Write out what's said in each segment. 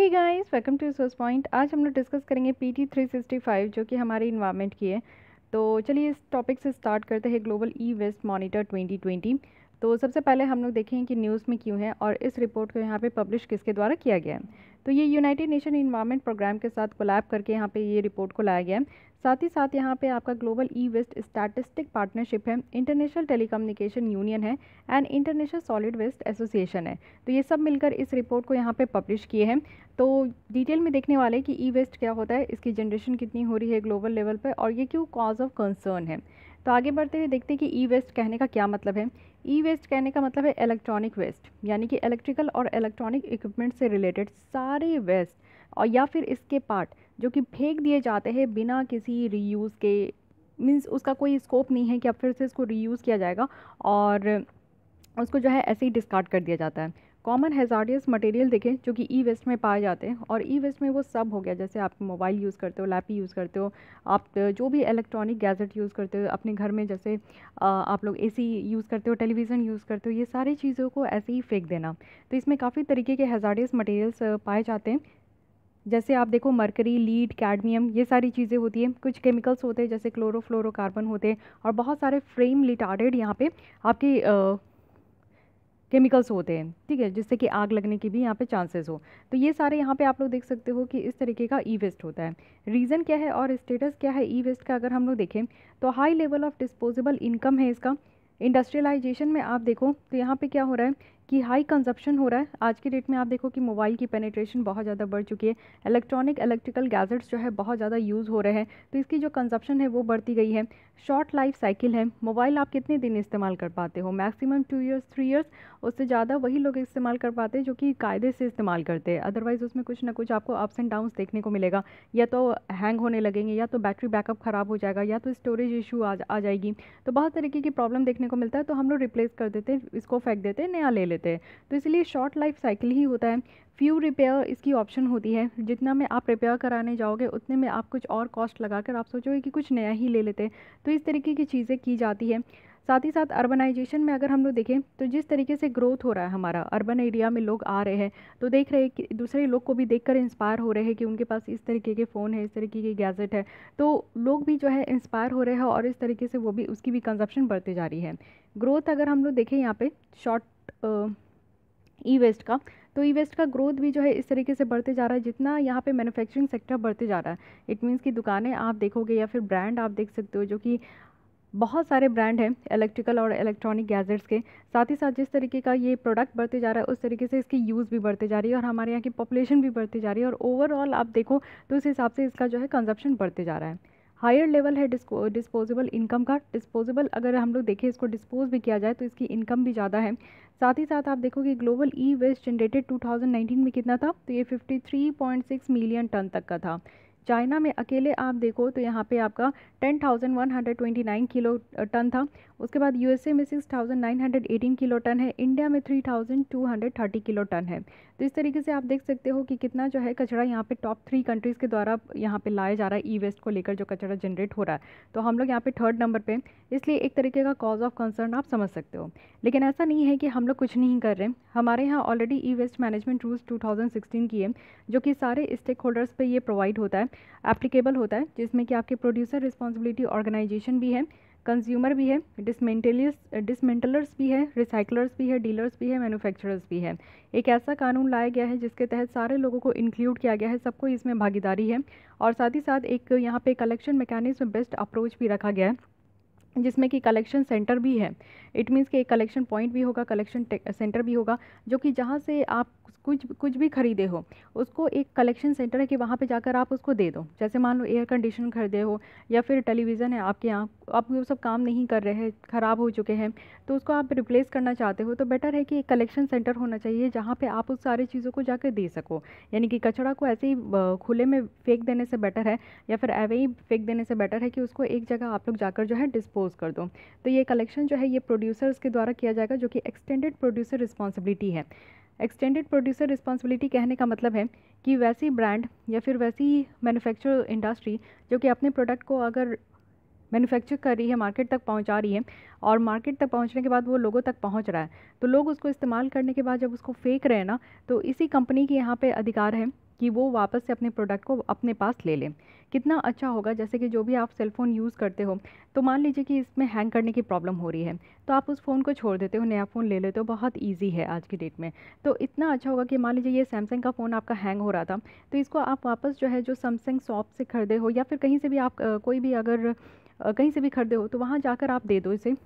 Hey guys welcome to source point आज हम लोग डिस्कस करेंगे P T three sixty five जो कि हमारे इन्वायरमेंट की है तो चलिए इस टॉपिक से स्टार्ट करते हैं global e waste monitor twenty twenty तो सबसे पहले हम लोग देखें कि न्यूज़ में क्यों है और इस रिपोर्ट को यहाँ पे पब्लिश किसके द्वारा किया गया है तो ये यूनाइटेड नेशन इन्वायरमेंट प्रोग्राम के साथ कोलैब करके यहाँ पे ये रिपोर्ट को लाया गया है साथ ही साथ यहाँ पे आपका global e waste statistic partnership है इंटरनेशनल टेलीकम्युनिकेशन यूनियन है and international solid waste association है तो ये सब मिलकर इस रिपोर्ट को यहाँ पर पब्लिश किए हैं तो डिटेल में देखने वाले कि ई वेस्ट क्या होता है इसकी जनरेशन कितनी हो रही है ग्लोबल लेवल पर और ये क्यों कॉज ऑफ कंसर्न है तो आगे बढ़ते हुए देखते हैं कि ई वेस्ट कहने का क्या मतलब है ई वेस्ट कहने का मतलब है इलेक्ट्रॉनिक वेस्ट यानी कि इलेक्ट्रिकल और इलेक्ट्रॉनिक इक्विपमेंट से रिलेटेड सारे वेस्ट और या फिर इसके पार्ट जो कि फेंक दिए जाते हैं बिना किसी रीयूज़ के मीन्स उसका कोई स्कोप नहीं है कि अब फिर से इसको रीयूज़ किया जाएगा और उसको जो है ऐसे ही डिस्कार्ड कर दिया जाता है कॉमन हेजार्डियस मटेरियल देखें जो कि ई वेस्ट में पाए जाते हैं और ई वेस्ट में वो सब हो गया जैसे आप मोबाइल यूज़ करते हो लैपी यूज़ करते हो आप जो भी इलेक्ट्रॉनिक गैजेट यूज़ करते हो अपने घर में जैसे आप लोग एसी यूज़ करते हो टेलीविज़न यूज़ करते हो ये सारी चीज़ों को ऐसे ही फेंक देना तो इसमें काफ़ी तरीके के हेजार्डियस मटेरियल्स पाए जाते हैं जैसे आप देखो मरकरी लीड कैडमियम ये सारी चीज़ें होती हैं कुछ केमिकल्स होते हैं जैसे क्लोरोफ्लोरोकार्बन होते हैं और बहुत सारे फ्रेम लिटार्डेड यहाँ पे आपकी केमिकल्स होते हैं ठीक है जिससे कि आग लगने की भी यहाँ पे चांसेस हो तो ये सारे यहाँ पे आप लोग देख सकते हो कि इस तरीके का ई वेस्ट होता है रीज़न क्या है और स्टेटस क्या है ई वेस्ट का अगर हम लोग देखें तो high level of disposable income है इसका इंडस्ट्रियलाइजेशन में आप देखो तो यहाँ पे क्या हो रहा है कि हाई कंजप्शन हो रहा है आज के डेट में आप देखो कि मोबाइल की पेनिट्रेशन बहुत ज़्यादा बढ़ चुकी है इलेक्ट्रॉनिक इलेक्ट्रिकल गैजेट्स जो है बहुत ज़्यादा यूज़ हो रहे हैं तो इसकी जो कंजप्शन है वो बढ़ती गई है शॉर्ट लाइफ साइकिल है मोबाइल आप कितने दिन इस्तेमाल कर पाते हो maximum two years three years उससे ज़्यादा वही लोग इस्तेमाल कर पाते हैं जो कि कायदे से इस्तेमाल करते हैं अदरवाइज़ उसमें कुछ ना कुछ आपको अप्स एंड डाउन्स देखने को मिलेगा या तो हैंग होने लगेंगे या तो बैटरी बैकअप ख़राब हो जाएगा या तो स्टोरेज इशू आ, जाएगी तो बहुत तरीके की प्रॉब्लम देखने को मिलता है तो हम लोग रिप्लेस कर देते हैं इसको फेंक देते हैं नया ले लेते देते हैं तो इसलिए शॉर्ट लाइफ साइकिल ही होता है फ्यू रिपेयर इसकी ऑप्शन होती है जितना में आप रिपेयर कराने जाओगे उतने में आप कुछ और कॉस्ट लगा कर आप सोचोगे कि कुछ नया ही ले लेते हैं तो इस तरीके की चीज़ें की जाती है साथ ही साथ अर्बनाइजेशन में अगर हम लोग देखें तो जिस तरीके से ग्रोथ हो रहा है हमारा अर्बन एरिया में लोग आ रहे हैं तो देख रहे हैं कि दूसरे लोग को भी देखकर इंस्पायर हो रहे हैं कि उनके पास इस तरीके के फ़ोन है इस तरीके के गैजेट है तो लोग भी जो है इंस्पायर हो रहे हैं और इस तरीके से वो भी उसकी भी कंजप्शन बढ़ती जा रही है ग्रोथ अगर हम लोग देखें यहाँ पर शॉर्ट ई वेस्ट का तो ई वेस्ट का ग्रोथ भी जो है इस तरीके से बढ़ते जा रहा है जितना यहाँ पे मैन्युफैक्चरिंग सेक्टर बढ़ते जा रहा है इट मीन्स कि दुकानें आप देखोगे या फिर ब्रांड आप देख सकते हो जो कि बहुत सारे ब्रांड हैं इलेक्ट्रिकल और इलेक्ट्रॉनिक गैजेट्स के साथ ही साथ जिस तरीके का ये प्रोडक्ट बढ़ते जा रहा है उस तरीके से इसकी यूज़ भी बढ़ते जा रही है और हमारे यहाँ की पॉपुलेशन भी बढ़ती जा रही है और ओवरऑल आप देखो तो उस हिसाब से इसका जो है कंजप्शन बढ़ते जा रहा है हायर लेवल है डिस्पोजेबल इनकम का डिस्पोजेबल अगर हम लोग देखें इसको डिस्पोज भी किया जाए तो इसकी इनकम भी ज़्यादा है साथ ही साथ आप देखोगे ग्लोबल ई वेस्ट जनरेटेड 2019 में कितना था तो ये 53.6 मिलियन टन तक का था चाइना में अकेले आप देखो तो यहाँ पे आपका 10,129 किलो टन था उसके बाद यूएसए में 6,918 किलो टन है इंडिया में 3,230 किलो टन है तो इस तरीके से आप देख सकते हो कि कितना जो है कचरा यहाँ पे टॉप थ्री कंट्रीज़ के द्वारा यहाँ पे लाया जा रहा है ई e वेस्ट को लेकर जो कचरा जनरेट हो रहा है तो हम लोग यहाँ पर थर्ड नंबर पर इसलिए एक तरीके का कॉज ऑफ कंसर्न आप समझ सकते हो लेकिन ऐसा नहीं है कि हम लोग कुछ नहीं कर रहे हमारे यहाँ already e waste management rules two की है जो कि सारे स्टेक होल्डर्स पर ये प्रोवाइड होता है एप्लीकेबल होता है जिसमें कि आपके प्रोड्यूसर रिस्पॉन्सिबिलिटी ऑर्गेनाइजेशन भी है कंज्यूमर भी है डिसमेंटलिस डिसमेंटलर्स भी है रिसाइकलर्स भी है डीलर्स भी है मैन्युफैक्चरर्स भी है एक ऐसा कानून लाया गया है जिसके तहत सारे लोगों को इंक्लूड किया गया है सबको इसमें भागीदारी है और साथ ही साथ एक यहाँ पे कलेक्शन मैकेनिज्म बेस्ट अप्रोच भी रखा गया है जिसमें कि कलेक्शन सेंटर भी है इट मीन्स कि एक कलेक्शन पॉइंट भी होगा कलेक्शन सेंटर भी होगा जो कि जहाँ से आप कुछ कुछ भी खरीदे हो उसको एक कलेक्शन सेंटर है कि वहाँ पे जाकर आप उसको दे दो जैसे मान लो एयर कंडीशन खरीदे हो या फिर टेलीविज़न है आपके यहाँ आप वो सब काम नहीं कर रहे हैं ख़राब हो चुके हैं तो उसको आप रिप्लेस करना चाहते हो तो बेटर है कि एक कलेक्शन सेंटर होना चाहिए जहाँ पर आप उस सारी चीज़ों को जाकर दे सको यानी कि कचरा को ऐसे ही खुले में फेंक देने से बेटर है या फिर एवे ही फेंक देने से बेटर है कि उसको एक जगह आप लोग जाकर जो है डिस्पोज़ कर दो तो ये कलेक्शन जो है ये प्रोड्यूसर्स के द्वारा किया जाएगा जो कि एक्सटेंडेड प्रोड्यूसर रिस्पॉन्सिबिलिटी है एक्सटेंडेड प्रोड्यूसर रिस्पॉन्सिबिलिटी कहने का मतलब है कि वैसी ब्रांड या फिर वैसी मैनुफैक्चर इंडस्ट्री जो कि अपने प्रोडक्ट को अगर मैनुफैक्चर कर रही है मार्केट तक पहुंचा रही है और मार्केट तक पहुंचने के बाद वो लोगों तक पहुंच रहा है तो लोग उसको इस्तेमाल करने के बाद जब उसको फेंक रहे हैं ना तो इसी कंपनी के यहाँ पे अधिकार है कि वो वापस से अपने प्रोडक्ट को अपने पास ले लें कितना अच्छा होगा जैसे कि जो भी आप सेल फ़ोन यूज़ करते हो तो मान लीजिए कि इसमें हैंग करने की प्रॉब्लम हो रही है तो आप उस फ़ोन को छोड़ देते हो नया फ़ोन ले लेते हो बहुत ईजी है आज की डेट में तो इतना अच्छा होगा कि मान लीजिए ये सैमसंग का फ़ोन आपका हैंग हो रहा था तो इसको आप वापस जो है जो सैमसंग शॉप से खरीदे हो या फिर कहीं से भी आप कोई भी अगर कहीं से भी खरीदे हो तो वहाँ जाकर आप दे दो इसे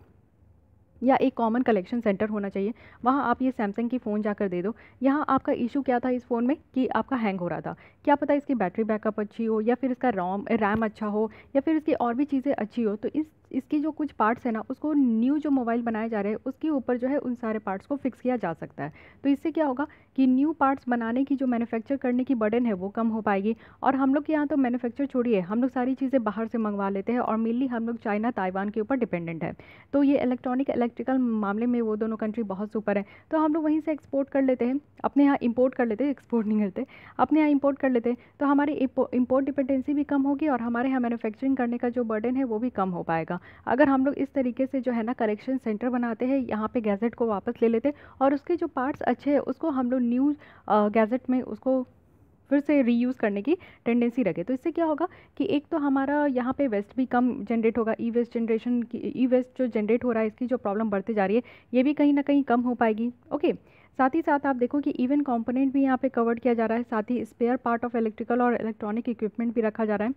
या एक कॉमन कलेक्शन सेंटर होना चाहिए वहाँ आप ये सैमसंग की फ़ोन जाकर दे दो यहाँ आपका इशू क्या था इस फ़ोन में कि आपका हैंग हो रहा था क्या पता इसकी बैटरी बैकअप अच्छी हो या फिर इसका रोम रैम अच्छा हो या फिर इसकी और भी चीज़ें अच्छी हो तो इस इसकी जो कुछ पार्ट्स है ना उसको न्यू जो मोबाइल बनाए जा रहे हैं उसके ऊपर जो है उन सारे पार्ट्स को फिक्स किया जा सकता है तो इससे क्या होगा कि न्यू पार्ट्स बनाने की जो मैन्युफैक्चर करने की बर्डन है वो कम हो पाएगी और हम लोग के यहाँ तो मैनुफैक्चर छोड़िए हम लोग सारी चीज़ें बाहर से मंगवा लेते हैं और मेनली हम लोग चाइना ताइवान के ऊपर डिपेंडेंट है तो ये इलेक्ट्रॉनिक इलेक्ट्रिकल मामले में वो दोनों कंट्री बहुत सुपर है तो हम लोग वहीं से एक्सपोर्ट कर लेते हैं अपने यहाँ इम्पोर्ट कर लेते हैं एक्सपोर्ट नहीं करते अपने यहाँ इम्पोर्ट कर लेते हैं तो हमारी इम्पोर्ट डिपेंडेंसी भी कम होगी और हमारे यहाँ मैनुफैक्चरिंग करने का जो बर्डन है वो भी कम हो पाएगा अगर हम लोग इस तरीके से जो है ना करेक्शन सेंटर बनाते हैं यहाँ पे गैजेट को वापस ले लेते हैं और उसके जो पार्ट्स अच्छे हैं उसको हम लोग न्यू गैजेट में उसको फिर से रीयूज़ करने की टेंडेंसी रखे तो इससे क्या होगा कि एक तो हमारा यहाँ पे वेस्ट भी कम जनरेट होगा ई वेस्ट जनरेशन की ई वेस्ट जो जनरेट हो रहा है इसकी जो प्रॉब्लम बढ़ती जा रही है ये भी कहीं ना कहीं कम हो पाएगी ओके साथ ही साथ आप देखो कि इवन कंपोनेंट भी यहाँ पे कवर किया जा रहा है साथ ही स्पेयर पार्ट ऑफ इलेक्ट्रिकल और इलेक्ट्रॉनिक इक्विपमेंट भी रखा जा रहा है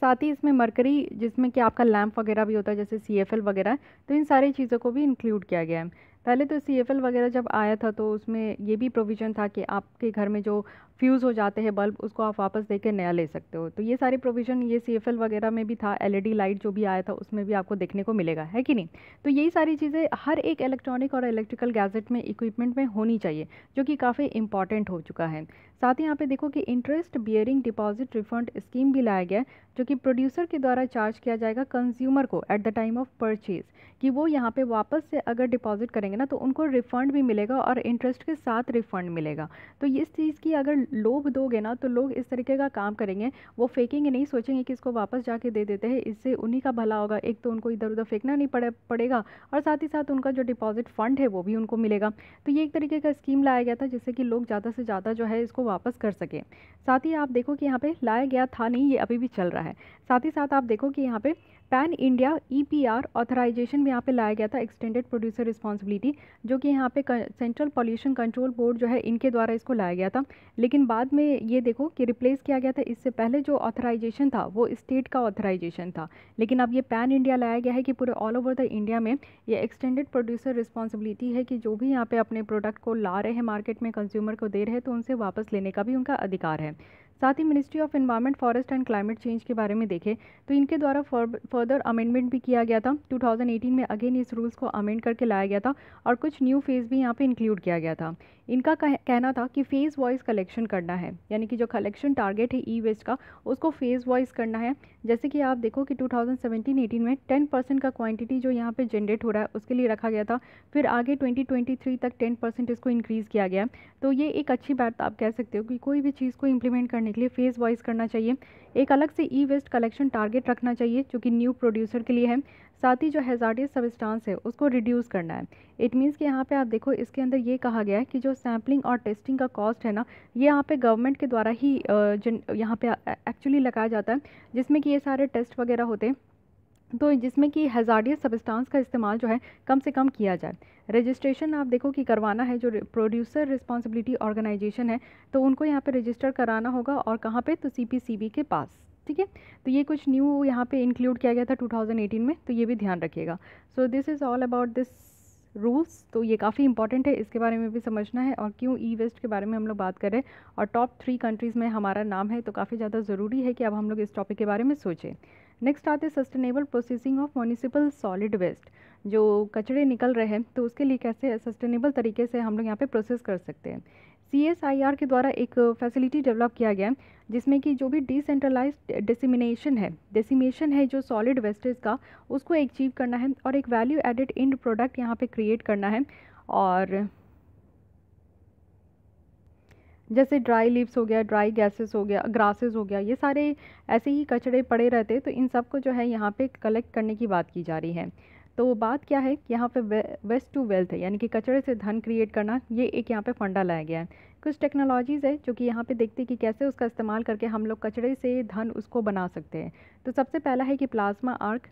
साथ ही इसमें मरकरी जिसमें कि आपका लैम्प वगैरह भी होता है जैसे सी वगैरह तो इन सारी चीज़ों को भी इंक्लूड किया गया है पहले तो सी वगैरह जब आया था तो उसमें ये भी प्रोविज़न था कि आपके घर में जो फ्यूज़ हो जाते हैं बल्ब उसको आप वापस दे के नया ले सकते हो तो ये सारे प्रोविज़न ये सी वगैरह में भी था एलईडी लाइट e जो भी आया था उसमें भी आपको देखने को मिलेगा है कि नहीं तो यही सारी चीज़ें हर एक इलेक्ट्रॉनिक और इलेक्ट्रिकल गैजेट में इक्विपमेंट में होनी चाहिए जो कि काफ़ी इंपॉर्टेंट हो चुका है साथ ही यहाँ पे देखो कि interest bearing deposit refund scheme भी लाया गया है जो कि प्रोड्यूसर के द्वारा चार्ज किया जाएगा कंज्यूमर को at the time of purchase कि वो यहाँ पे वापस से अगर डिपॉजिट करेंगे ना तो उनको रिफंड भी मिलेगा और इंटरेस्ट के साथ रिफंड मिलेगा तो इस चीज़ की अगर लोभ दोगे ना तो लोग इस तरीके का काम करेंगे वो फेंकेंगे नहीं सोचेंगे कि इसको वापस जाके दे देते हैं इससे उन्हीं का भला होगा एक तो उनको इधर उधर फेंकना नहीं पड़े पड़ेगा और साथ ही साथ उनका जो डिपॉजिट फंड है वो भी उनको मिलेगा तो ये एक तरीके का स्कीम लाया गया था जिससे कि लोग ज़्यादा से ज़्यादा जो है इसको वापस कर सकें साथ ही आप देखो कि यहाँ पर लाया गया था नहीं ये अभी भी चल रहा है साथ ही साथ आप देखो कि यहाँ पर पैन इंडिया ईपीआर ऑथराइजेशन में यहाँ पे लाया गया था एक्सटेंडेड प्रोड्यूसर रिस्पॉन्सिबिलिटी जो कि यहाँ पे सेंट्रल पॉल्यूशन कंट्रोल बोर्ड जो है इनके द्वारा इसको लाया गया था लेकिन बाद में ये देखो कि रिप्लेस किया गया था इससे पहले जो ऑथराइजेशन था वो स्टेट का ऑथराइजेशन था लेकिन अब ये पैन इंडिया लाया गया है कि पूरे ऑल ओवर द इंडिया में ये एक्सटेंडेड प्रोड्यूसर रिस्पॉन्सिबिलिटी है कि जो भी यहाँ पर अपने प्रोडक्ट को ला रहे हैं मार्केट में कंज्यूमर को दे रहे हैं तो उनसे वापस लेने का भी उनका अधिकार है साथ ही ministry of environment forest and climate change के बारे में देखें तो इनके द्वारा फर्दर अमेंडमेंट भी किया गया था 2018 में अगेन इस रूल्स को अमेंड करके लाया गया था और कुछ न्यू फेज़ भी यहाँ पे इंक्लूड किया गया था इनका कह, कहना था कि फेज़ वाइज कलेक्शन करना है यानी कि जो कलेक्शन टारगेट है ई वेस्ट का उसको फेज़ वाइज करना है जैसे कि आप देखो कि 2017-18 में 10 परसेंट का क्वांटिटी जो यहाँ पे जनरेट हो रहा है उसके लिए रखा गया था फिर आगे 2023 तक 10 परसेंट इसको इंक्रीज़ किया गया तो ये एक अच्छी बात आप कह सकते हो कि कोई भी चीज़ को इम्प्लीमेंट करने करने के लिए फेज़ वाइज करना चाहिए एक अलग से ई वेस्ट कलेक्शन टारगेट रखना चाहिए जो कि न्यू प्रोड्यूसर के लिए है साथ ही जो हेजार्डियस सबस्टांस है उसको रिड्यूस करना है इट मीन्स कि यहाँ पे आप देखो इसके अंदर ये कहा गया है कि जो सैम्पलिंग और टेस्टिंग का कॉस्ट है ना ये यहाँ पे गवर्नमेंट के द्वारा ही यहाँ पे एक्चुअली लगाया जाता है जिसमें कि ये सारे टेस्ट वगैरह होते हैं तो जिसमें कि हजारडियस सबस्टांस का इस्तेमाल जो है कम से कम किया जाए रजिस्ट्रेशन आप देखो कि करवाना है जो प्रोड्यूसर रिस्पॉन्सिबिलिटी ऑर्गेनाइजेशन है तो उनको यहाँ पे रजिस्टर कराना होगा और कहाँ पे तो सीपीसीबी के पास ठीक है तो ये कुछ न्यू यहाँ पे इंक्लूड किया गया था 2018 में तो ये भी ध्यान रखिएगा so this is all about this rules तो ये काफ़ी इंपॉर्टेंट है इसके बारे में भी समझना है और क्यों ई वेस्ट के बारे में हम लोग बात करें और टॉप थ्री कंट्रीज़ में हमारा नाम है तो काफ़ी ज़्यादा ज़रूरी है कि अब हम लोग इस टॉपिक के बारे में सोचें नेक्स्ट आते हैं sustainable processing of municipal solid waste जो कचरे निकल रहे हैं तो उसके लिए कैसे सस्टेनेबल तरीके से हम लोग यहाँ पे प्रोसेस कर सकते हैं सी एस आई आर के द्वारा एक फैसिलिटी डेवलप किया गया है जिसमें कि जो भी डिसेंट्रलाइज डेसिमिनेशन है डेसिमेशन है जो सॉलिड वेस्टेज का उसको अचीव करना है और एक वैल्यू एडिड इंड प्रोडक्ट यहाँ पर क्रिएट करना है और जैसे ड्राई लीव्स हो गया ड्राई गैसेस हो गया ग्रासेस हो गया ये सारे ऐसे ही कचड़े पड़े रहते तो इन सब को जो है यहाँ पे कलेक्ट करने की बात की जा रही है तो बात क्या है कि यहाँ पे वेस्ट टू वेल्थ है यानी कि कचड़े से धन क्रिएट करना ये एक यहाँ पे फंडा लाया गया है कुछ टेक्नोलॉजीज़ है जो कि यहाँ पे देखते हैं कि कैसे उसका इस्तेमाल करके हम लोग कचड़े से धन उसको बना सकते हैं तो सबसे पहला है कि प्लाज्मा आर्क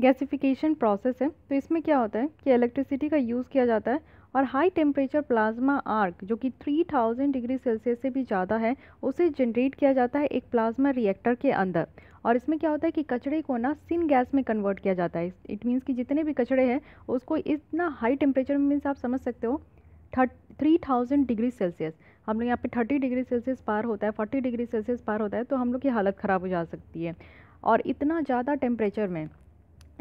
गैसिफिकेशन प्रोसेस है तो इसमें क्या होता है कि इलेक्ट्रिसिटी का यूज़ किया जाता है और हाई टेम्परेचर प्लाज्मा आर्क जो कि 3000 डिग्री सेल्सियस से भी ज़्यादा है उसे जनरेट किया जाता है एक प्लाज्मा रिएक्टर के अंदर और इसमें क्या होता है कि कचड़े को ना सिन गैस में कन्वर्ट किया जाता है इट मीन्स कि जितने भी कचड़े हैं उसको इतना हाई टेम्परेचर में मीन्स आप समझ सकते हो थ्री थाउजेंड डिग्री सेल्सियस हम लोग यहाँ पे थर्टी डिग्री सेल्सियस पार होता है फोर्टी डिग्री सेल्सियस पार होता है तो हम लोग की हालत ख़राब हो जा सकती है और इतना ज़्यादा टेम्परेचर में